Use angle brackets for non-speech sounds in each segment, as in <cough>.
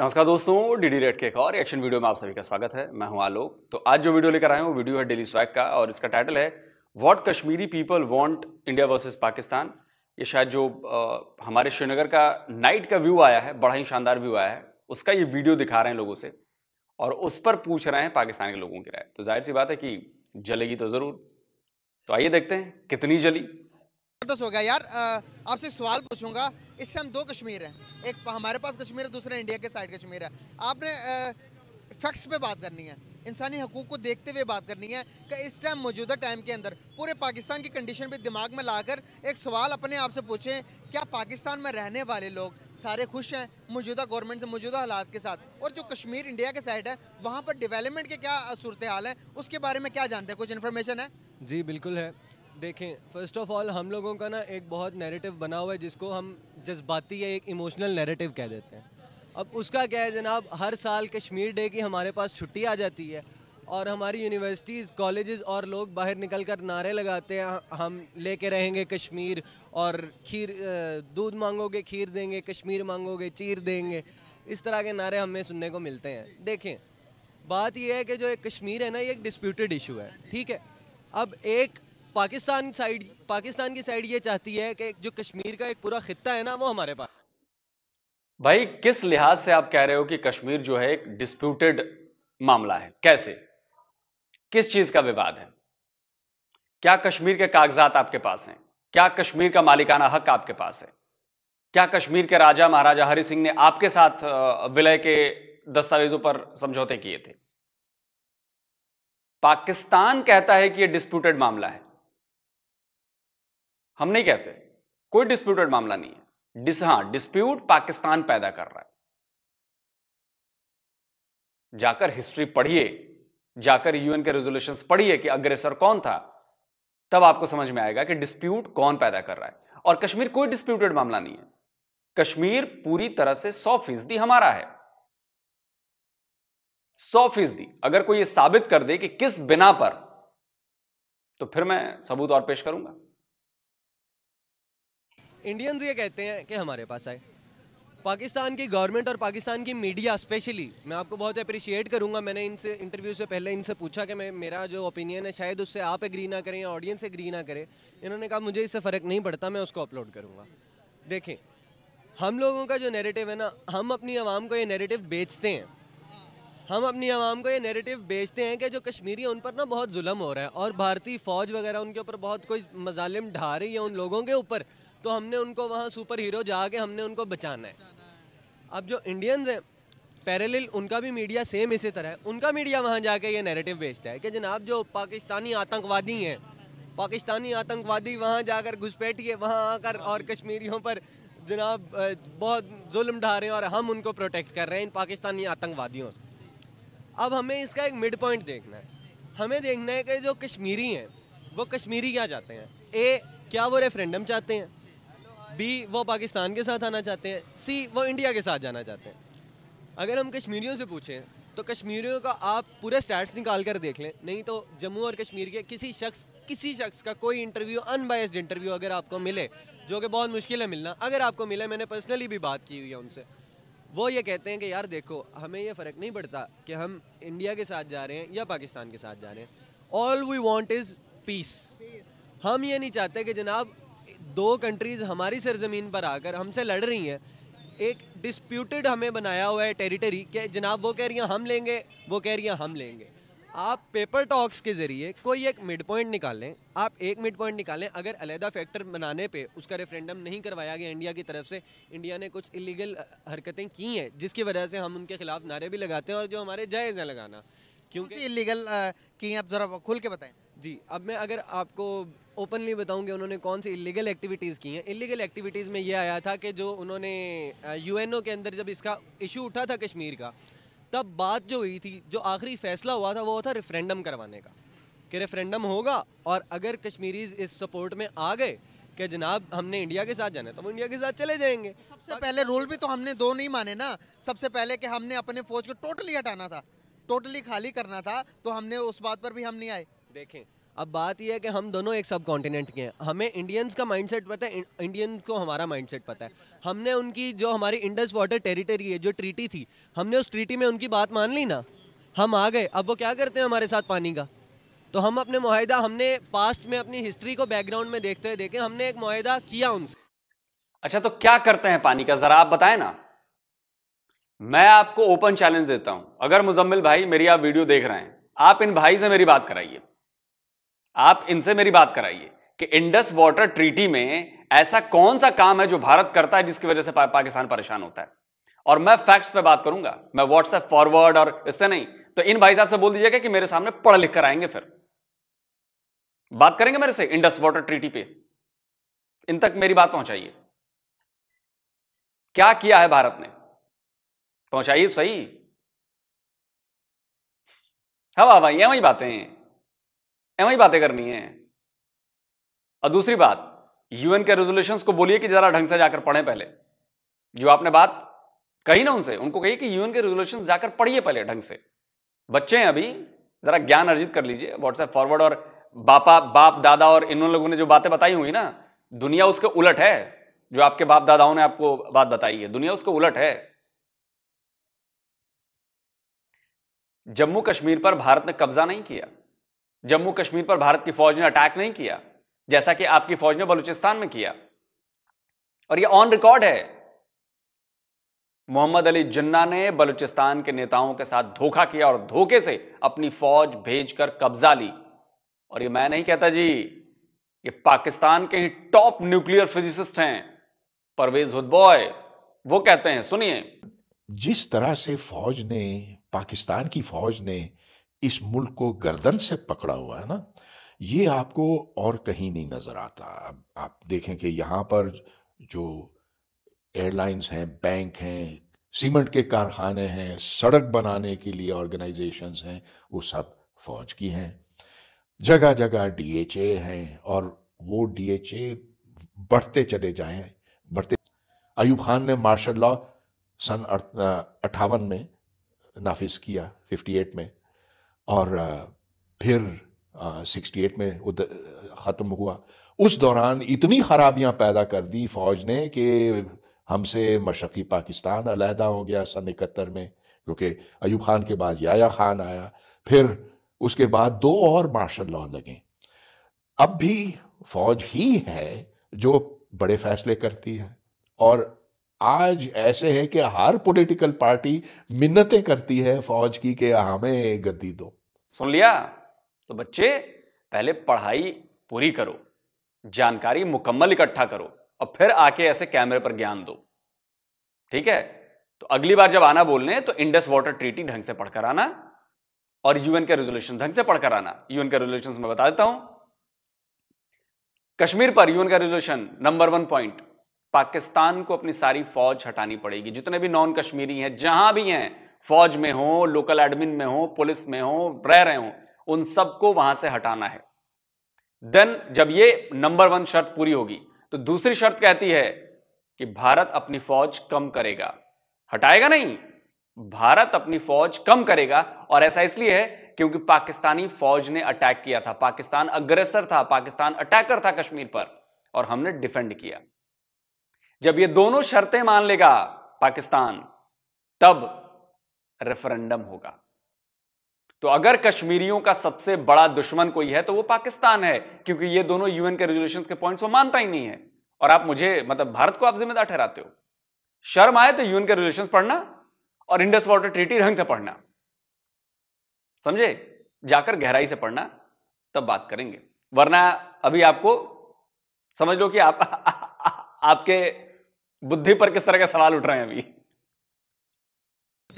नमस्कार दोस्तों DD red के एक और एक्शन वीडियो में आप सभी का स्वागत है मैं हूं आलोक तो आज जो वीडियो लेकर आया हूं वीडियो है डेली स्ट्राइक का और इसका टाइटल है what Kashmiri people want India versus Pakistan ये शायद जो आ, हमारे श्रीनगर का नाइट का व्यू आया है बड़ा ही शानदार व्यू आया है उसका ये वीडियो दिखा रहे हैं लोगों से और उस पर पूछ रहे हैं पाकिस्तान के लोगों की राय तो जाहिर सी बात है कि जलेगी तो ज़रूर तो आइए देखते हैं कितनी जली हो गया यार आपसे सवाल पूछूंगा इससे हम दो कश्मीर हैं एक हमारे पास कश्मीर है दूसरा इंडिया के साइड कश्मीर है आपने फैक्ट्स पे बात करनी है इंसानी हकूक़ को देखते हुए बात करनी है कि इस टाइम मौजूदा टाइम के अंदर पूरे पाकिस्तान की कंडीशन पे दिमाग में लाकर एक सवाल अपने आप से पूछें क्या पाकिस्तान में रहने वाले लोग सारे खुश हैं मौजूदा गवर्नमेंट से मौजूदा हालात के साथ और जो कश्मीर इंडिया के साइड है वहाँ पर डिवेलपमेंट के क्या सूरत हाल है उसके बारे में क्या जानते हैं कुछ इन्फॉर्मेशन है जी बिल्कुल है देखें फर्स्ट ऑफ ऑल हम लोगों का ना एक बहुत नैरेटिव बना हुआ है जिसको हम जज्बाती या एक इमोशनल नैरेटिव कह देते हैं अब उसका क्या है जनाब हर साल कश्मीर डे की हमारे पास छुट्टी आ जाती है और हमारी यूनिवर्सिटीज़ कॉलेजेस और लोग बाहर निकल कर नारे लगाते हैं हम लेके रहेंगे कश्मीर और खीर दूध मांगोगे खीर देंगे कश्मीर मांगोगे चीर देंगे इस तरह के नारे हमें सुनने को मिलते हैं देखें बात यह है कि जो एक कश्मीर है ना ये एक डिस्प्यूटेड इशू है ठीक है अब एक पाकिस्तान साइड पाकिस्तान की साइड ये चाहती है कि जो कश्मीर का एक पूरा खत्ता है ना वो हमारे पास भाई किस लिहाज से आप कह रहे हो कि कश्मीर जो है एक डिस्प्यूटेड मामला है कैसे किस चीज का विवाद है क्या कश्मीर के कागजात आपके पास हैं क्या कश्मीर का मालिकाना हक आपके पास है क्या कश्मीर के राजा महाराजा हरि सिंह ने आपके साथ विलय के दस्तावेजों पर समझौते किए थे पाकिस्तान कहता है कि यह डिस्प्यूटेड मामला है हम नहीं कहते कोई डिस्प्यूटेड मामला नहीं है डिस हाँ डिस्प्यूट पाकिस्तान पैदा कर रहा है जाकर हिस्ट्री पढ़िए जाकर यूएन के रेजोल्यूशन पढ़िए कि अग्रेसर कौन था तब आपको समझ में आएगा कि डिस्प्यूट कौन पैदा कर रहा है और कश्मीर कोई डिस्प्यूटेड मामला नहीं है कश्मीर पूरी तरह से सौ फीसदी हमारा है सौ फीसदी अगर कोई ये साबित कर दे कि किस बिना पर तो फिर मैं सबूत और पेश करूंगा इंडियंस ये कहते हैं कि हमारे पास आए पाकिस्तान की गवर्नमेंट और पाकिस्तान की मीडिया स्पेशली मैं आपको बहुत अप्रिशिएट करूंगा मैंने इनसे इंटरव्यू से पहले इनसे पूछा कि मैं मेरा जो ओपिनियन है शायद उससे आप एग्री ना करें या ऑडियंस एग्री ना करें इन्होंने कहा मुझे इससे फ़र्क नहीं पड़ता मैं उसको अपलोड करूँगा देखें हम लोगों का जो नेरेटिव है ना हम अपनी आवाम को ये नेरेटिव बेचते हैं हम अपनी आवाम को ये नेरेटिव बेचते हैं कि जो कश्मीरी है उन पर ना बहुत जुल्म हो रहा है और भारतीय फ़ौज वगैरह उनके ऊपर बहुत कोई मजालिम ढा रही है उन लोगों के ऊपर तो हमने उनको वहाँ सुपर हीरो जाके हमने उनको बचाना है अब जो इंडियंस हैं पैरेलल उनका भी मीडिया सेम इसी तरह है उनका मीडिया वहाँ जाके ये नैरेटिव बेचता है कि जनाब जो पाकिस्तानी आतंकवादी हैं पाकिस्तानी आतंकवादी वहाँ जाकर घुसपैठिए वहाँ आकर और कश्मीरियों पर जनाब बहुत जुल्म ढा रहे हैं और हम उनको प्रोटेक्ट कर रहे हैं इन पाकिस्तानी आतंकवादियों से अब हमें इसका एक मिड पॉइंट देखना है हमें देखना है कि जो कश्मीरी हैं वो कश्मीरी क्या चाहते हैं ए क्या वो रेफरेंडम चाहते हैं बी वो पाकिस्तान के साथ आना चाहते हैं सी वो इंडिया के साथ जाना चाहते हैं अगर हम कश्मीरियों से पूछें तो कश्मीरियों का आप पूरे स्टैट्स निकाल कर देख लें नहीं तो जम्मू और कश्मीर के किसी शख्स किसी शख्स का कोई इंटरव्यू अनबायस्ड इंटरव्यू अगर आपको मिले जो कि बहुत मुश्किल है मिलना अगर आपको मिले मैंने पर्सनली भी बात की हुई है उनसे वो ये कहते हैं कि यार देखो हमें ये फ़र्क नहीं पड़ता कि हम इंडिया के साथ जा रहे हैं या पाकिस्तान के साथ जा रहे हैं all we want is peace हम ये नहीं चाहते कि जनाब दो कंट्रीज़ हमारी सरजमीन पर आकर हमसे लड़ रही हैं एक डिस्प्यूटेड हमें बनाया हुआ है टेरिटरी कि जनाब वो कह रही हैं हम लेंगे वो कह रही हैं हम लेंगे आप पेपर टॉक्स के ज़रिए कोई एक मिड पॉइंट निकालें आप एक मिड पॉइंट निकालें अगर अलहदा फैक्टर बनाने पे उसका रेफरेंडम नहीं करवाया गया इंडिया की तरफ से इंडिया ने कुछ इलीगल हरकतें की हैं जिसकी वजह से हम उनके खिलाफ नारे भी लगाते हैं और जो हमारे जायज़ हैं लगाना क्योंकि इलीगल की आप ज़रा खुल के बताएं जी अब मैं अगर आपको ओपनली बताऊंगी उन्होंने कौन सी इलीगल एक्टिविटीज़ की हैं इलीगल एक्टिविटीज़ में ये आया था कि जो उन्होंने यूएनओ के अंदर जब इसका इशू उठा था कश्मीर का तब बात जो हुई थी जो आखिरी फैसला हुआ था वो था रेफरेंडम करवाने का कि रेफरेंडम होगा और अगर कश्मीरीज इस सपोर्ट में आ गए कि जनाब हमने इंडिया के साथ जाना है तो हम इंडिया के साथ चले जाएंगे सबसे पहले रोल भी तो हमने दो नहीं माने ना सबसे पहले कि हमने अपने फौज को टोटली हटाना था टोटली खाली करना था तो हमने उस बात पर भी हम नहीं आए देखें अब बात यह है कि हम दोनों एक सब कॉन्टिनेंट के हैं हमें इंडियंस का माइंडसेट पता है इंडियन को हमारा माइंडसेट पता है हमने उनकी जो हमारी इंडस वाटर टेरिटरी है जो ट्रीटी थी हमने उस ट्रीटी में उनकी बात मान ली ना हम आ गए अब वो क्या करते हैं हमारे साथ पानी का तो हम अपने माहिदा हमने पास्ट में अपनी हिस्ट्री को बैकग्राउंड में देखते हुए देखे हमने एक माहिदा किया उनसे अच्छा तो क्या करते हैं पानी का जरा आप बताए ना मैं आपको ओपन चैलेंज देता हूं अगर मुजम्मिल भाई मेरी आप वीडियो देख रहे हैं आप इन भाई से मेरी बात कराइए आप इनसे मेरी बात कराइए कि इंडस वाटर ट्रीटी में ऐसा कौन सा काम है जो भारत करता है जिसकी वजह से पा, पाकिस्तान परेशान होता है और मैं फैक्ट्स पे बात करूंगा मैं व्हाट्सएप फॉरवर्ड और इससे नहीं तो इन भाई साहब से बोल दीजिएगा कि मेरे सामने पढ़ लिख कर आएंगे फिर बात करेंगे मेरे से इंडस वाटर ट्रीटी पे इन तक मेरी बात पहुंचाइए क्या किया है भारत ने पहुंचाइए तो सही हवा ये वही बातें एवं बातें करनी है और दूसरी बात यूएन के रेजोल्यूशन को बोलिए कि जरा ढंग से जाकर पढ़े पहले जो आपने बात कही ना उनसे उनको कही कि यूएन के रेजोल्यूशन जाकर पढ़िए पहले ढंग से बच्चे हैं अभी जरा ज्ञान अर्जित कर लीजिए व्हाट्सएप फॉरवर्ड और बापा बाप दादा और इन लोगों ने जो बातें बताई हुई ना दुनिया उसके उलट है जो आपके बाप दादाओं ने आपको बात बताई है दुनिया उसके उलट है जम्मू कश्मीर पर भारत ने कब्जा नहीं किया जम्मू कश्मीर पर भारत की फौज ने अटैक नहीं किया जैसा कि आपकी फौज ने बलूचिस्तान में किया और यह ऑन रिकॉर्ड है मोहम्मद अली जिन्ना ने बलूचिस्तान के नेताओं के साथ धोखा किया और धोखे से अपनी फौज भेजकर कब्जा ली और यह मैं नहीं कहता जी ये पाकिस्तान के ही टॉप न्यूक्लियर फिजिसिस्ट हैं परवेज हुदबॉय वो कहते हैं सुनिए जिस तरह से फौज ने पाकिस्तान की फौज ने इस मुल्क को गर्दन से पकड़ा हुआ है ना ये आपको और कहीं नहीं नज़र आता अब आप देखें कि यहाँ पर जो एयरलाइंस हैं बैंक हैं सीमेंट के कारखाने हैं सड़क बनाने के लिए ऑर्गेनाइजेशंस हैं वो सब फौज की हैं जगह जगह डीएचए हैं और वो डीएचए बढ़ते चले जाएं बढ़ते अयूब खान ने मार्शल लॉ सन अठावन में नाफिज किया 58 में और फिर सिक्सटी एट में ख़त्म हुआ उस दौरान इतनी ख़राबियाँ पैदा कर दी फ़ौज ने कि हमसे मशरक़ी पाकिस्तान अलहदा हो गया सन इकहत्तर में क्योंकि अयूब खान के बाद याया खान आया फिर उसके बाद दो और मार्शल लॉ लगे अब भी फ़ौज ही है जो बड़े फैसले करती है और आज ऐसे है कि हर पॉलिटिकल पार्टी मिन्नतें करती है फ़ौज की कि हमें गद्दी दो सुन लिया तो बच्चे पहले पढ़ाई पूरी करो जानकारी मुकम्मल इकट्ठा करो और फिर आके ऐसे कैमरे पर ज्ञान दो ठीक है तो अगली बार जब आना बोलने तो इंडस वाटर ट्रीटी ढंग से पढ़कर आना और यूएन के रेजोल्यूशन ढंग से पढ़कर आना यूएन के रेजोल्यूशन मैं बता देता हूं कश्मीर पर यूएन का resolution number one point Pakistan को अपनी सारी फौज हटानी पड़ेगी जितने भी नॉन कश्मीरी हैं जहां भी हैं फौज में हो लोकल एडमिन में हो पुलिस में हो रह रहे हो उन सबको वहां से हटाना है देन जब ये नंबर वन शर्त पूरी होगी तो दूसरी शर्त कहती है कि भारत अपनी फौज कम करेगा हटाएगा नहीं भारत अपनी फौज कम करेगा और ऐसा इसलिए है क्योंकि पाकिस्तानी फौज ने अटैक किया था पाकिस्तान अग्रेसर था पाकिस्तान अटैकर था कश्मीर पर और हमने डिफेंड किया जब ये दोनों शर्तें मान लेगा पाकिस्तान तब रेफरेंडम होगा तो अगर कश्मीरियों का सबसे बड़ा दुश्मन कोई है तो वो पाकिस्तान है क्योंकि ये दोनों यूएन के रेजोल्यूशन के पॉइंट्स वो मानता ही नहीं है और आप मुझे मतलब भारत को आप जिम्मेदार ठहराते हो शर्म आए तो यूएन के रेजोल्यूशन पढ़ना और इंडस वाटर ट्रीटी ढंग से पढ़ना समझे जाकर गहराई से पढ़ना तब बात करेंगे वरना अभी आपको समझ लो कि आप आ, आ, आ, आपके बुद्धि पर किस तरह के सवाल उठ रहे हैं अभी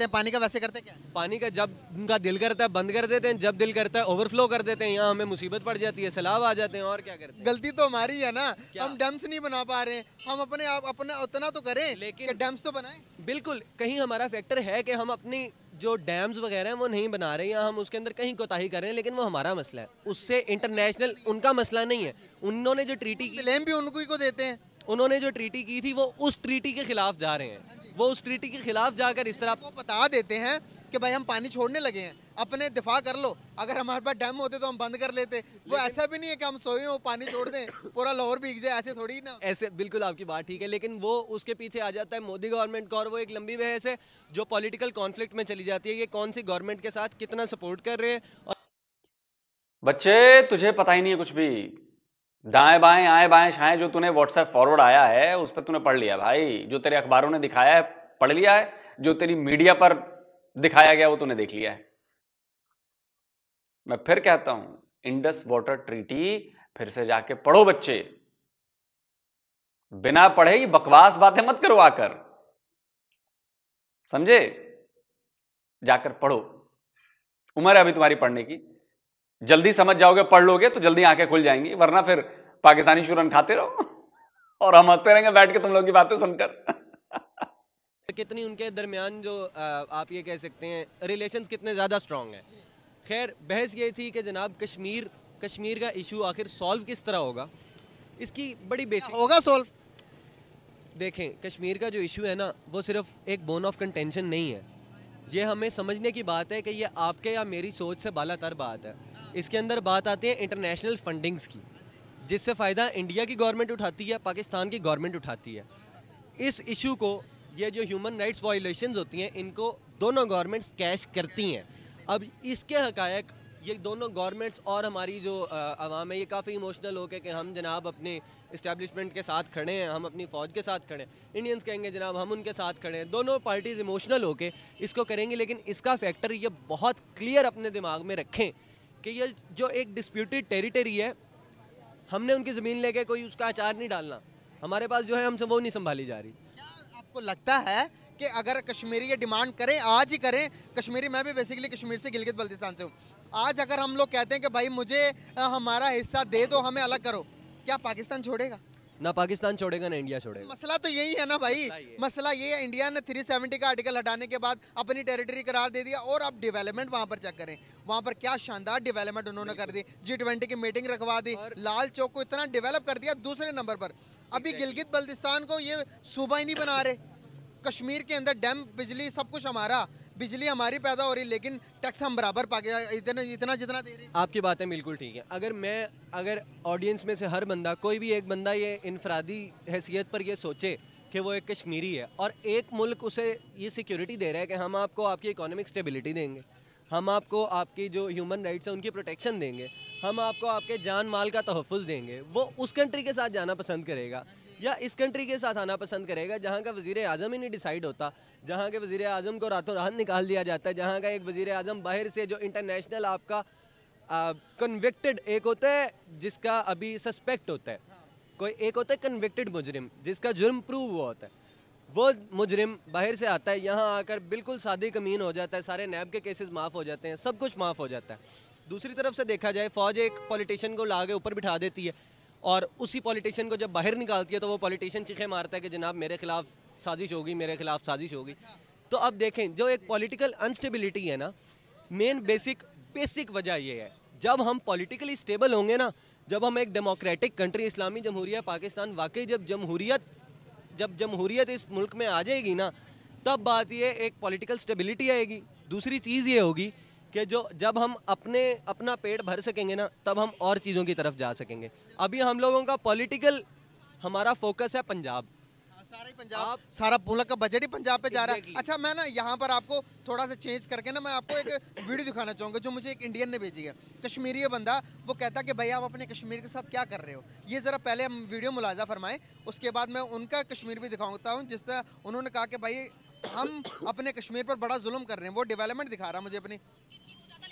करते हैं पानी का वैसे करते हैं क्या पानी का जब उनका दिल करता है बंद कर देते हैं जब दिल करता है ओवरफ्लो कर देते हैं यहाँ हमें मुसीबत पड़ जाती है सैलाब आ जाते हैं और क्या करते हैं गलती तो हमारी है ना हम डम्स नहीं बना पा रहे हम अपने आप अपना उतना तो करें लेकिन डम्स तो बनाए बिल्कुल कहीं हमारा फैक्टर है कि हम अपनी जो डैम्स वगैरह हैं वो नहीं बना रहे या हम उसके अंदर कहीं कोताही कर रहे हैं लेकिन वो हमारा मसला है उससे इंटरनेशनल उनका मसला नहीं है उन्होंने जो ट्रीटी की ब्लेम भी उनको ही को देते हैं उन्होंने जो ट्रीटी की थी वो उस ट्रीटी के खिलाफ जा रहे हैं वो उस ट्रीटी के खिलाफ जाकर इस तरह आपको बता देते हैं कि भाई हम पानी छोड़ने लगे हैं अपने दिफा कर लो अगर हमारे पास डैम होते तो हम बंद कर लेते वो ऐसा भी नहीं है कि हम सोए हो पानी छोड़ दें पूरा लाहौर भीग जाए ऐसे थोड़ी ना ऐसे बिल्कुल आपकी बात ठीक है लेकिन वो उसके पीछे आ जाता है मोदी गवर्नमेंट का और वो एक लंबी वजह से जो पॉलिटिकल कॉन्फ्लिक्ट में चली जाती है ये कौन सी गवर्नमेंट के साथ कितना सपोर्ट कर रहे हैं और... बच्चे तुझे पता ही नहीं है कुछ भी दाएं बाएं आए बाएं शाएं जो तूने व्हाट्सएप फॉरवर्ड आया है उस पर तूने पढ़ लिया भाई जो तेरे अखबारों ने दिखाया है पढ़ लिया है जो तेरी मीडिया पर दिखाया गया वो तूने देख लिया है मैं फिर कहता हूं इंडस वाटर ट्रीटी फिर से जाके पढ़ो बच्चे बिना पढ़े ही बकवास बातें मत करो आकर समझे जाकर पढ़ो उम्र है अभी तुम्हारी पढ़ने की जल्दी समझ जाओगे पढ़ लोगे तो जल्दी आंखें खुल जाएंगी वरना फिर पाकिस्तानी चूरन खाते रहो <laughs> और हम हंसते रहेंगे बैठ के तुम लोग की बातें सुनकर <laughs> कितनी उनके दरमियान जो आप ये कह सकते हैं रिलेशंस कितने ज़्यादा स्ट्रॉन्ग हैं खैर बहस ये थी कि जनाब कश्मीर कश्मीर का इशू आखिर सॉल्व किस तरह होगा इसकी बड़ी बेसिक होगा सॉल्व देखें कश्मीर का जो इशू है ना वो सिर्फ एक बोन ऑफ कंटेंशन नहीं है ये हमें समझने की बात है कि ये आपके या मेरी सोच से बाला तर बात है इसके अंदर बात आती है इंटरनेशनल फंडिंग्स की जिससे फ़ायदा इंडिया की गवर्नमेंट उठाती है पाकिस्तान की गवर्नमेंट उठाती है इस इशू को ये जो ह्यूमन राइट्स वायलेशन होती हैं इनको दोनों गवर्नमेंट्स कैश करती हैं अब इसके हकायक ये दोनों गवर्नमेंट्स और हमारी जो आवाम है ये काफ़ी इमोशनल हो के कि हम जनाब अपने इस्टेबलिशमेंट के साथ खड़े हैं हम अपनी फ़ौज के साथ खड़े हैं इंडियंस कहेंगे जनाब हम उनके साथ खड़े हैं दोनों पार्टीज़ इमोशनल होकर इसको करेंगे लेकिन इसका फैक्टर ये बहुत क्लियर अपने दिमाग में रखें कि ये जो एक डिस्प्यूटेड टेरिटरी है हमने उनकी ज़मीन लेके कोई उसका आचार नहीं डालना हमारे पास जो है हमसे वो नहीं संभाली जा रही क्या आपको लगता है कि अगर कश्मीरी ये डिमांड करें आज ही करें कश्मीरी मैं भी बेसिकली कश्मीर से गिलगित बल्तिस्तान से हूँ आज अगर हम लोग कहते हैं कि भाई मुझे हमारा हिस्सा दे दो हमें अलग करो क्या पाकिस्तान छोड़ेगा ना पाकिस्तान छोड़ेगा ना इंडिया छोड़ेगा मसला तो यही है ना भाई मसला ये है इंडिया ने 370 का आर्टिकल हटाने के बाद अपनी टेरिटरी करार दे दिया और अब डेवलपमेंट वहाँ पर चेक करें वहाँ पर क्या शानदार डेवलपमेंट उन्होंने कर दी जी ट्वेंटी की मीटिंग रखवा दी लाल चौक को इतना डेवलप कर दिया दूसरे नंबर पर अभी गिलगित बल्तिस्तान को ये सूबा ही नहीं बना रहे कश्मीर के अंदर डैम बिजली सब कुछ हमारा बिजली हमारी पैदा हो रही लेकिन टैक्स हम बराबर पा इतना इतना जितना दे रहे आपकी बातें बिल्कुल ठीक है अगर मैं अगर ऑडियंस में से हर बंदा कोई भी एक बंदा ये इनफरादी हैसियत पर ये सोचे कि वो एक कश्मीरी है और एक मुल्क उसे ये सिक्योरिटी दे रहा है कि हम आपको आपकी इकोनॉमिक स्टेबिलिटी देंगे हम आपको आपकी जो ह्यूमन राइट्स हैं उनकी प्रोटेक्शन देंगे हम आपको आपके जान माल का तहफ़ देंगे वो उस कंट्री के साथ जाना पसंद करेगा या इस कंट्री के साथ आना पसंद करेगा जहाँ का वजीर अजम ही नहीं डिसाइड होता जहाँ के वजीर अजम को रातों रात निकाल दिया जाता है जहाँ का एक वजीर अजम बाहर से जो इंटरनेशनल आपका कन्विक्टेड एक होता है जिसका अभी सस्पेक्ट होता है कोई एक होता है कन्विक्टेड मुजरिम जिसका जुर्म प्रूव हुआ होता है वो मुजरिम बाहर से आता है यहाँ आकर बिल्कुल सादी कमीन हो जाता है सारे नैब के केसेस माफ़ हो जाते हैं सब कुछ माफ़ हो जाता है दूसरी तरफ से देखा जाए फ़ौज एक पॉलिटिशियन को ला ऊपर बिठा देती है और उसी पॉलिटिशियन को जब बाहर निकालती है तो वो पॉलिटिशियन चीखे मारता है कि जनाब मेरे खिलाफ साजिश होगी मेरे खिलाफ साजिश होगी तो अब देखें जो एक पॉलिटिकल अनस्टेबिलिटी है ना मेन बेसिक बेसिक वजह ये है जब हम पॉलिटिकली स्टेबल होंगे ना जब हम एक डेमोक्रेटिक कंट्री इस्लामी जमहूरिया पाकिस्तान वाकई जब जमहूरियत जब जमहूरियत इस मुल्क में आ जाएगी ना तब बात ये एक पॉलिटिकल स्टेबिलिटी आएगी दूसरी चीज़ ये होगी कि जो जब हम अपने अपना पेट भर सकेंगे ना तब हम और चीज़ों की तरफ जा सकेंगे अभी हम लोगों का पॉलिटिकल हमारा फोकस है पंजाब हाँ, पंजाब सारा मुल्क का बजट ही पंजाब पे जा रहा है अच्छा मैं ना यहाँ पर आपको थोड़ा सा चेंज करके ना मैं आपको एक वीडियो <laughs> दिखाना चाहूँगा जो मुझे एक इंडियन ने भेजी है कश्मीरी बंदा वो कहता कि भाई आप अपने कश्मीर के साथ क्या कर रहे हो ये ज़रा पहले हम वीडियो मुलाजा फरमाएं उसके बाद मैं उनका कश्मीर भी दिखाऊंता हूँ जिस तरह उन्होंने कहा कि भाई हम अपने कश्मीर पर बड़ा जुल्म कर रहे हैं वो डेवलपमेंट दिखा रहा मुझे अपनी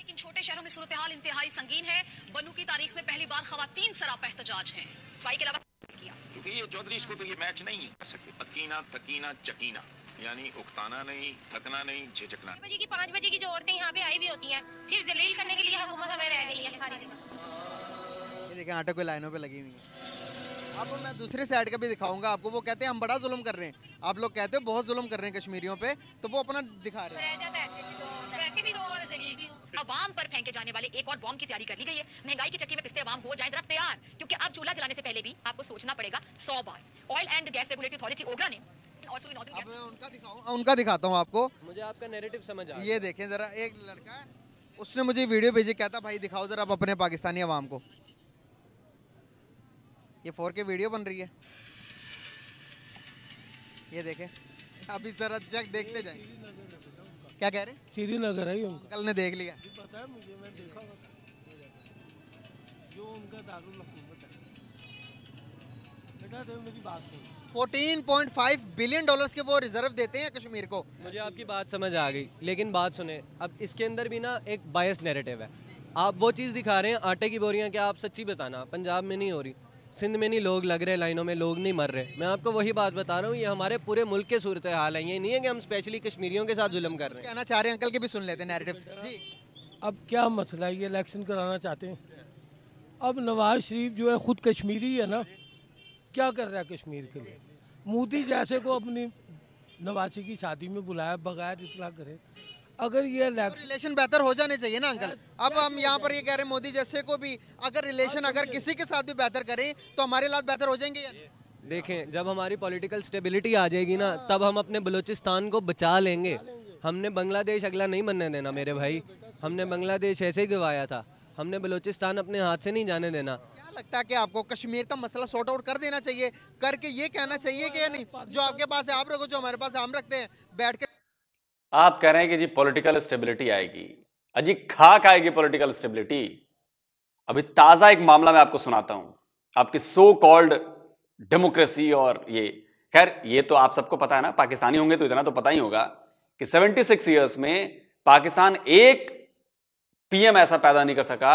लेकिन छोटे शहरों में सूरत हाल इंतहाई संगीन है बनू की तारीख में पहली बार खातन सराप एहतजाज है क्योंकि ये चौधरी इसको तो ये मैच नहीं कर सकते पकीना तकीना चकीना यानी उकताना नहीं थकना नहीं झिझकना बजे की पाँच बजे की जो औरतें यहाँ पे आई हुई होती हैं सिर्फ जलील करने के लिए हुकूमत हमें रह गई है सारी जगह ये देखें आटो को लाइनों पे लगी हुई है अब मैं दूसरे साइड का भी दिखाऊंगा आपको वो कहते हैं हम बड़ा जुल्म कर रहे हैं आप लोग कहते हो बहुत जुल्म कर रहे हैं कश्मीरियों पे तो वो अपना दिखा रहे हैं तो पर फेंके जाने वाले एक और बॉम्ब की तैयारी कर ली गई है महंगाई के चक्की में पिस्ते अवाम हो जाए जरा तैयार क्योंकि अब चूल्हा जलाने से पहले भी आपको सोचना पड़ेगा सौ बार oil and gas regulatory authority OGRA ने उनका उनका दिखाता हूँ आपको मुझे आपका नेरेटिव समझ आ ये देखें जरा एक लड़का है उसने मुझे वीडियो भेजी कहता भाई दिखाओ जरा आप अपने पाकिस्तानी आवाम को ये फोर के वीडियो बन रही है ये देखे अभी जरा जग देखते जाए क्या कह रहे श्रीनगर है कल ने देख लिया पता है मुझे मैं देखा जो उनका तो fourteen point five billion dollars के वो रिजर्व देते हैं कश्मीर को मुझे आपकी बात समझ आ गई लेकिन बात सुने अब इसके अंदर भी ना एक बायस नैरेटिव है आप वो चीज़ दिखा रहे हैं आटे की बोरियां क्या आप सच्ची बताना पंजाब में नहीं हो रही सिंध में नहीं लोग लग रहे लाइनों में लोग नहीं मर रहे मैं आपको वही बात बता रहा हूँ ये हमारे पूरे मुल्क के सूरत हाल है ये नहीं है कि हम स्पेशली कश्मीरियों के साथ जुलम कर रहे हैं कहना चाह रहे हैं अंकल के भी सुन लेते हैं जी अब क्या मसला है ये इलेक्शन कराना चाहते हैं अब नवाज शरीफ जो है ख़ुद कश्मीरी है ना क्या कर रहा है कश्मीर के लिए मोदी जैसे को अपनी नवासी की शादी में बुलाया बगैर इतला करे अगर ये रिलेशन तो बेहतर हो जाने चाहिए ना अंकल अब हम यहाँ पर ये कह रहे हैं मोदी जैसे को भी अगर रिलेशन अगर किसी के साथ भी बेहतर करें तो हमारे लाभ बेहतर हो जाएंगे देखें जब हमारी पॉलिटिकल स्टेबिलिटी आ जाएगी ना तब हम अपने बलूचिस्तान को बचा लेंगे हमने बांग्लादेश अगला नहीं बनने देना मेरे भाई हमने बांग्लादेश ऐसे ही गवाया था हमने बलूचिस्तान अपने हाथ से नहीं जाने देना क्या लगता है कि आपको कश्मीर का मसला सॉर्ट आउट कर देना चाहिए करके ये कहना चाहिए कि नहीं जो आपके पास है आप रखो जो हमारे पास हम रखते हैं बैठ के आप कह रहे हैं कि जी पॉलिटिकल स्टेबिलिटी आएगी अजी खाक आएगी पॉलिटिकल स्टेबिलिटी अभी ताजा एक मामला मैं आपको सुनाता हूं आपकी सो कॉल्ड डेमोक्रेसी और ये खैर ये तो आप सबको पता है ना पाकिस्तानी होंगे तो इतना तो पता ही होगा कि 76 सिक्स ईयर्स में पाकिस्तान एक पीएम ऐसा पैदा नहीं कर सका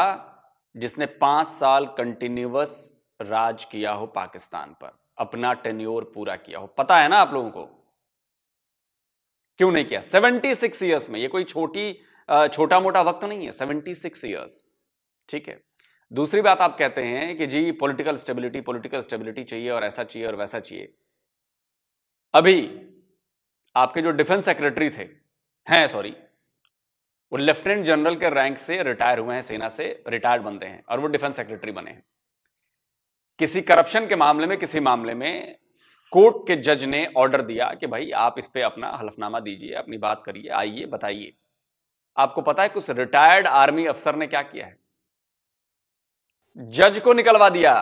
जिसने पांच साल कंटिन्यूस राज किया हो पाकिस्तान पर अपना टेन्योर पूरा किया हो पता है ना आप लोगों को क्यों नहीं किया 76 सिक्स ईयर्स में ये कोई छोटी छोटा मोटा वक्त नहीं है 76 सिक्स ईयर्स ठीक है दूसरी बात आप कहते हैं कि जी पॉलिटिकल स्टेबिलिटी पॉलिटिकल स्टेबिलिटी चाहिए और ऐसा चाहिए और वैसा चाहिए अभी आपके जो डिफेंस सेक्रेटरी थे हैं सॉरी वो लेफ्टिनेंट जनरल के रैंक से रिटायर हुए हैं सेना से रिटायर्ड बनते हैं और वो डिफेंस सेक्रेटरी बने हैं किसी करप्शन के मामले में किसी मामले में कोर्ट के जज ने ऑर्डर दिया कि भाई आप इस पे अपना हलफनामा दीजिए अपनी बात करिए आइए बताइए आपको पता है कुछ रिटायर्ड आर्मी अफसर ने क्या किया है जज को निकलवा दिया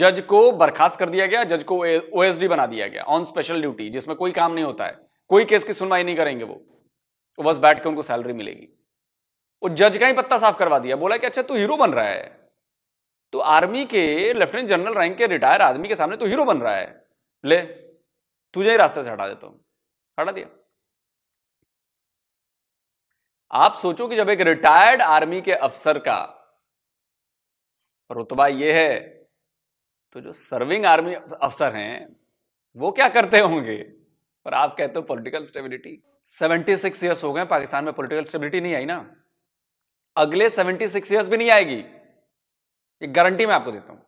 जज को बर्खास्त कर दिया गया जज को ओएसडी बना दिया गया ऑन स्पेशल ड्यूटी जिसमें कोई काम नहीं होता है कोई केस की सुनवाई नहीं करेंगे वो तो बस बैठ के उनको सैलरी मिलेगी वो जज का ही पत्ता साफ करवा दिया बोला कि अच्छा तू हीरो बन रहा है तो आर्मी के लेफ्टिनेंट जनरल रैंक के रिटायर आदमी के सामने तो हीरो बन रहा है ले तुझे ही रास्ते से हटा देता हूं हटा दिया आप सोचो कि जब एक रिटायर्ड आर्मी के अफसर का रुतबा यह है तो जो सर्विंग आर्मी अफसर हैं वो क्या करते होंगे पर आप कहते हो पॉलिटिकल स्टेबिलिटी 76 सिक्स ईयर्स हो गए पाकिस्तान में पॉलिटिकल स्टेबिलिटी नहीं आई ना अगले 76 सिक्स ईयर्स भी नहीं आएगी ये गारंटी मैं आपको देता हूं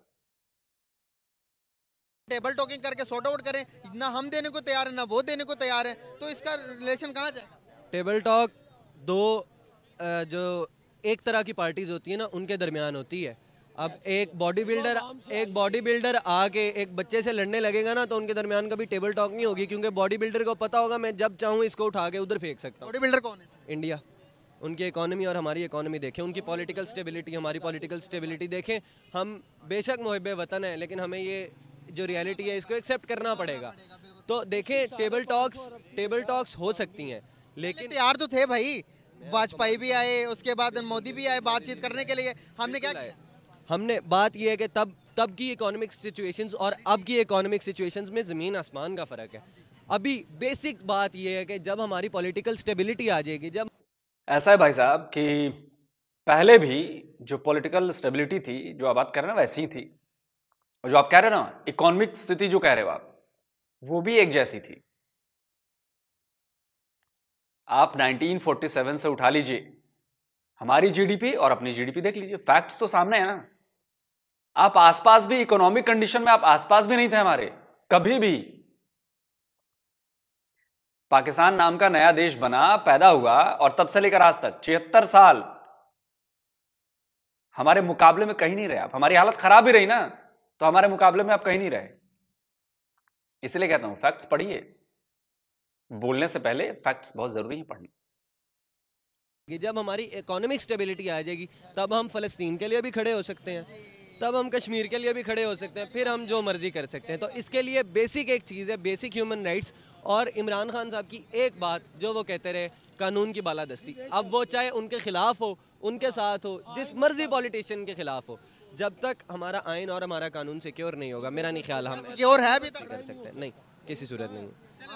टेबल टॉकिंग करके सॉर्ट आउट करें ना हम देने को तैयार है ना वो देने को तैयार है तो इसका रिलेशन कहाँ जाएगा टेबल टॉक दो जो एक तरह की पार्टीज होती है ना उनके दरमियान होती है अब एक बॉडी बिल्डर एक बॉडी बिल्डर आके एक बच्चे से लड़ने लगेगा ना तो उनके दरमियान कभी टेबल टॉक नहीं होगी क्योंकि बॉडी बिल्डर को पता होगा मैं जब चाहूँ इसको उठा के उधर फेंक सकता हूँ बॉडी बिल्डर कौन है इंडिया उनकी इकानमी और हमारी इकोनॉमी देखें उनकी पॉलिटिकल स्टेबिलिटी हमारी पॉलिटिकल स्टेबिलिटी देखें हम बेशक मुहब वतन हैं लेकिन हमें ये जो रियलिटी है इसको एक्सेप्ट करना पड़ेगा तो देखें टेबल टॉक्स टेबल टॉक्स हो सकती हैं लेकिन यार तो थे भाई वाजपेयी भी आए उसके बाद मोदी भी आए बातचीत करने के लिए हमने क्या हमने बात यह है कि तब तब की इकोनॉमिक सिचुएशंस और अब की इकोनॉमिक सिचुएशंस में ज़मीन आसमान का फ़र्क है अभी बेसिक बात यह है कि जब हमारी पॉलिटिकल स्टेबिलिटी आ जाएगी जब ऐसा है भाई साहब कि पहले भी जो पॉलिटिकल स्टेबिलिटी थी जो आप बात कर रहे हैं वैसी ही थी और जो आप कह रहे हो ना इकोनॉमिक स्थिति जो कह रहे हो आप वो भी एक जैसी थी आप 1947 से उठा लीजिए हमारी जीडीपी और अपनी जीडीपी देख लीजिए फैक्ट्स तो सामने है ना आप आसपास भी इकोनॉमिक कंडीशन में आप आसपास भी नहीं थे हमारे कभी भी पाकिस्तान नाम का नया देश बना पैदा हुआ और तब से लेकर आज तक छिहत्तर साल हमारे मुकाबले में कहीं नहीं रहे आप हमारी हालत खराब ही रही ना तो हमारे मुकाबले में आप कहीं नहीं रहे इसलिए कहता हूं फैक्ट्स पढ़िए बोलने से पहले फैक्ट्स बहुत जरूरी है पढ़ने कि जब हमारी इकोनॉमिक स्टेबिलिटी आ जाएगी तब हम फलस्तीन के लिए भी खड़े हो सकते हैं तब हम कश्मीर के लिए भी खड़े हो सकते हैं फिर हम जो मर्जी कर सकते हैं तो इसके लिए बेसिक एक चीज़ है बेसिक ह्यूमन राइट्स और इमरान खान साहब की एक बात जो वो कहते रहे कानून की बालादस्ती अब वो चाहे उनके खिलाफ हो उनके साथ हो जिस मर्जी पॉलिटिशियन के खिलाफ हो जब तक हमारा आइन और हमारा कानून सिक्योर नहीं होगा मेरा नहीं ख्याल हम सिक्योर है अभी तक कर सकते हैं नहीं किसी सूरत नहीं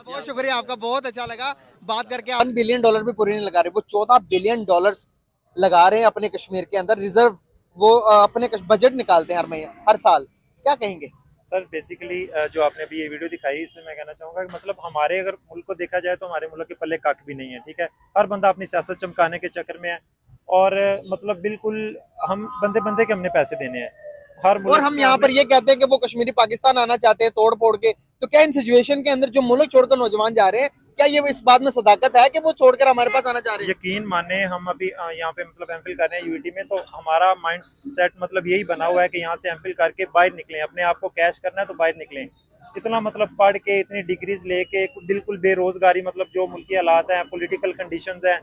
बहुत शुक्रिया आपका बहुत अच्छा लगा बात करके आप बिलियन डॉलर भी पूरे नहीं लगा रहे वो चौदह बिलियन डॉलर लगा रहे हैं अपने कश्मीर के अंदर रिजर्व वो अपने बजट निकालते हैं हर महीने हर साल क्या कहेंगे सर बेसिकली जो आपने अभी ये वीडियो दिखाई इसमें मैं कहना चाहूँगा कि मतलब हमारे अगर मुल्क को देखा जाए तो हमारे मुल्क के पल्ले काक भी नहीं है ठीक है हर बंदा अपनी सियासत चमकाने के चक्कर में है और मतलब बिल्कुल हम बंदे बंदे के हमने पैसे देने हैं हर और हम यहाँ पर ये कहते हैं कि वो कश्मीरी पाकिस्तान आना चाहते हैं तोड़ फोड़ के तो क्या इन सिचुएशन के अंदर जो मुल्क छोड़कर नौजवान जा रहे हैं क्या ये इस बात में सदाकत है कि वो छोड़कर हमारे पास आना चाह रहे हैं यकीन माने हम अभी यहाँ पे मतलब एम कर रहे हैं यूटी e में तो हमारा माइंड सेट मतलब यही बना हुआ है कि यहाँ से एम करके बाहर निकले अपने आप को कैश करना है तो बाहर निकले इतना मतलब पढ़ के इतनी डिग्रीज लेके बिल्कुल बेरोजगारी मतलब जो मुल्की हालात हैं पोलिटिकल कंडीशन हैं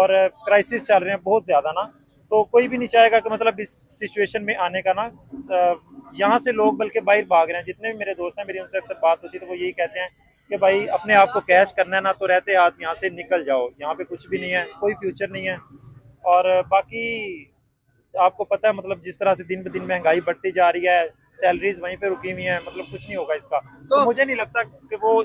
और क्राइसिस चल रहे हैं बहुत ज़्यादा ना तो कोई भी नहीं चाहेगा कि मतलब इस सिचुएशन में आने का ना यहाँ से लोग बल्कि बाहर भाग रहे हैं जितने भी मेरे दोस्त हैं मेरी उनसे अक्सर बात होती है तो वो यही कहते हैं कि भाई अपने आप को कैश करना है ना तो रहते हाथ यहाँ से निकल जाओ यहाँ पे कुछ भी नहीं है कोई फ्यूचर नहीं है और बाकी आपको पता है मतलब जिस तरह से दिन ब दिन महंगाई बढ़ती जा रही है सैलरीज वहीं पे रुकी हुई है मतलब कुछ नहीं होगा इसका तो, तो मुझे नहीं लगता कि वो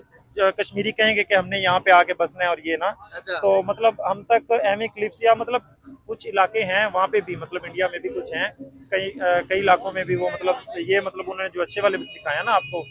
कश्मीरी कहेंगे कि हमने यहाँ पे आके बसना है और ये ना अच्छा। तो मतलब हम तक एमी क्लिप्स या मतलब कुछ इलाके हैं वहाँ पे भी मतलब इंडिया में भी कुछ हैं कई कई इलाकों में भी वो मतलब ये मतलब उन्होंने जो अच्छे वाले दिखाया ना आपको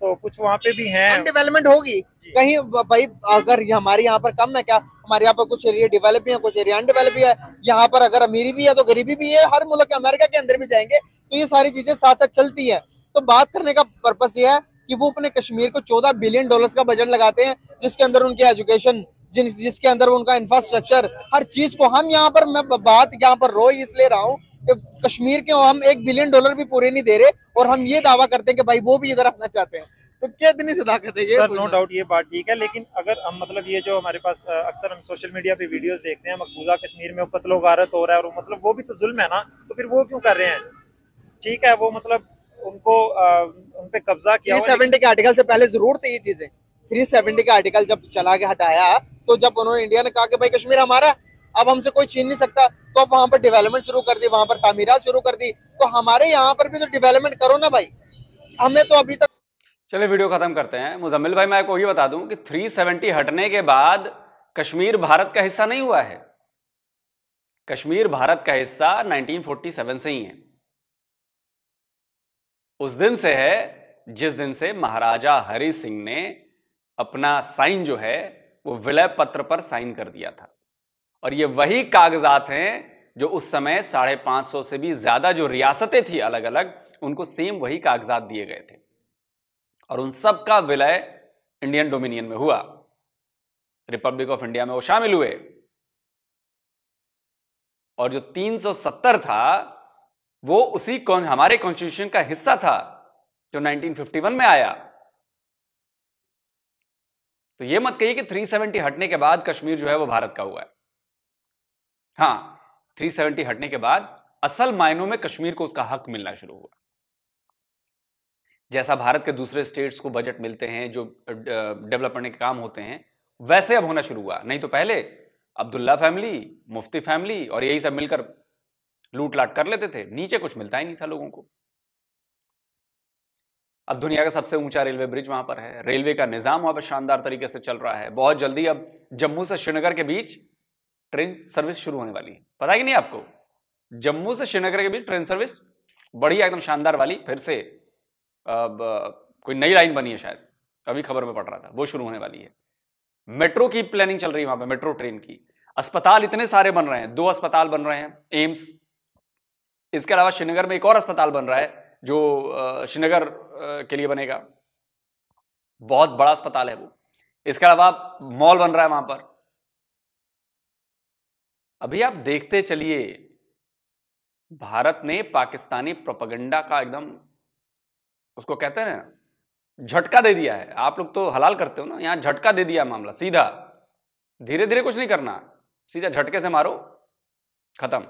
तो कुछ वहाँ पे भी है डेवलपमेंट होगी कहीं भाई अगर हमारे यहाँ पर कम है क्या हमारे यहाँ पर कुछ एरिया डेवलप भी है कुछ एरिया अनडेवलप भी है यहाँ पर अगर अमीरी भी है तो गरीबी भी है हर मुल्क अमेरिका के अंदर भी जाएंगे तो ये सारी चीजें साथ साथ चलती है तो बात करने का पर्पज ये है कि वो अपने कश्मीर को चौदह बिलियन डॉलर्स का बजट लगाते हैं जिसके अंदर उनकी एजुकेशन जिन जिसके अंदर उनका इंफ्रास्ट्रक्चर हर चीज को हम यहाँ पर मैं बात यहाँ पर रो इसलिए रहा हूँ कश्मीर के हम एक बिलियन डॉलर भी पूरे नहीं दे रहे और हम ये दावा करते हैं कि भाई वो भी इधर आना चाहते हैं तो इतनी सदाकत है सर नो डाउट ये बात ठीक है लेकिन अगर हम मतलब ये जो हमारे पास अक्सर हम सोशल मीडिया पे वीडियोस देखते हैं मकबूजा कश्मीर में कतलो गारत हो रहा है और मतलब वो भी तो जुल्म है ना तो फिर वो क्यों कर रहे हैं ठीक है वो मतलब उनको उनपे उन कब्जा किया के आर्टिकल से पहले जरूर थे ये चीजें थ्री सेवेंटी का आर्टिकल जब चला के हटाया तो जब उन्होंने इंडिया ने कहा कि भाई कश्मीर हमारा अब हमसे कोई छीन नहीं सकता तो अब वहां पर डेवलपमेंट शुरू कर दी वहां पर तामीरा शुरू कर दी तो हमारे यहाँ पर भी तो डेवलपमेंट करो ना भाई हमें तो अभी तक चले वीडियो खत्म करते हैं मुजम्मिल भाई मैं आपको ये बता दूं कि 370 हटने के बाद कश्मीर भारत का हिस्सा नहीं हुआ है कश्मीर भारत का हिस्सा 1947 से ही है उस दिन से है जिस दिन से महाराजा हरि सिंह ने अपना साइन जो है वो विलय पत्र पर साइन कर दिया था और ये वही कागजात हैं जो उस समय साढ़े पांच सौ से भी ज़्यादा जो रियासतें थी अलग अलग उनको सेम वही कागजात दिए गए थे और उन सब का विलय इंडियन डोमिनियन में हुआ रिपब्लिक ऑफ इंडिया में वो शामिल हुए और जो 370 था वो उसी हमारे कॉन्स्टिट्यूशन का हिस्सा था जो 1951 में आया तो ये मत कहिए कि 370 हटने के बाद कश्मीर जो है वो भारत का हुआ है हाँ 370 हटने के बाद असल मायनों में कश्मीर को उसका हक मिलना शुरू हुआ जैसा भारत के दूसरे स्टेट्स को बजट मिलते हैं जो डेवलप करने के काम होते हैं वैसे अब होना शुरू हुआ नहीं तो पहले अब्दुल्ला फैमिली मुफ्ती फैमिली और यही सब मिलकर लूट लाट कर लेते थे नीचे कुछ मिलता ही नहीं था लोगों को अब दुनिया का सबसे ऊंचा रेलवे ब्रिज वहां पर है रेलवे का निजाम वहां पर शानदार तरीके से चल रहा है बहुत जल्दी अब जम्मू से श्रीनगर के बीच ट्रेन सर्विस शुरू होने वाली है पता ही नहीं आपको जम्मू से श्रीनगर के बीच ट्रेन सर्विस बढ़िया एकदम शानदार वाली फिर से अब कोई नई लाइन बनी है शायद अभी खबर में पड़ रहा था वो शुरू होने वाली है मेट्रो की प्लानिंग चल रही है वहां पर मेट्रो ट्रेन की अस्पताल इतने सारे बन रहे हैं दो अस्पताल बन रहे हैं एम्स इसके अलावा श्रीनगर में एक और अस्पताल बन रहा है जो श्रीनगर के लिए बनेगा बहुत बड़ा अस्पताल है वो इसके अलावा मॉल बन रहा है वहां पर अभी आप देखते चलिए भारत ने पाकिस्तानी प्रोपगंडा का एकदम उसको कहते हैं झटका दे दिया है आप लोग तो हलाल करते हो ना यहां झटका दे दिया मामला सीधा धीरे धीरे कुछ नहीं करना सीधा झटके से मारो खत्म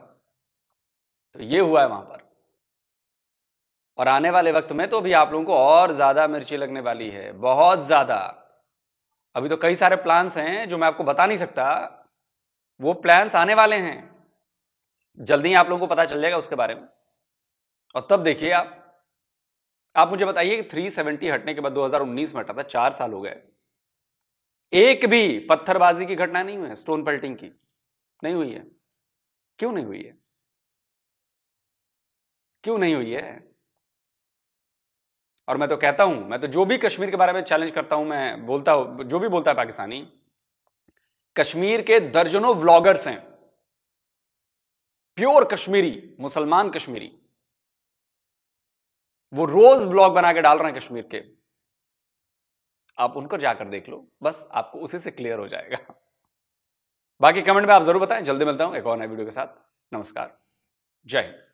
तो ये हुआ है वहां पर और आने वाले वक्त में तो अभी आप लोगों को और ज्यादा मिर्ची लगने वाली है बहुत ज्यादा अभी तो कई सारे प्लान्स हैं जो मैं आपको बता नहीं सकता वो प्लान्स आने वाले हैं जल्दी ही आप लोगों को पता चल जाएगा उसके बारे में और तब देखिए आप आप मुझे बताइए कि 370 हटने के बाद 2019 में हटा था चार साल हो गए एक भी पत्थरबाजी की घटना नहीं हुई है स्टोन पेल्टिंग की नहीं हुई है क्यों नहीं हुई है क्यों नहीं हुई है और मैं तो कहता हूं मैं तो जो भी कश्मीर के बारे में चैलेंज करता हूं मैं बोलता हूं जो भी बोलता है पाकिस्तानी कश्मीर के दर्जनों व्लॉगर्स हैं प्योर कश्मीरी मुसलमान कश्मीरी वो रोज ब्लॉग बना के डाल रहे हैं कश्मीर के आप उनको जाकर देख लो बस आपको उसी से क्लियर हो जाएगा बाकी कमेंट में आप जरूर बताएं जल्दी मिलता हूं एक और नए वीडियो के साथ नमस्कार जय हिंद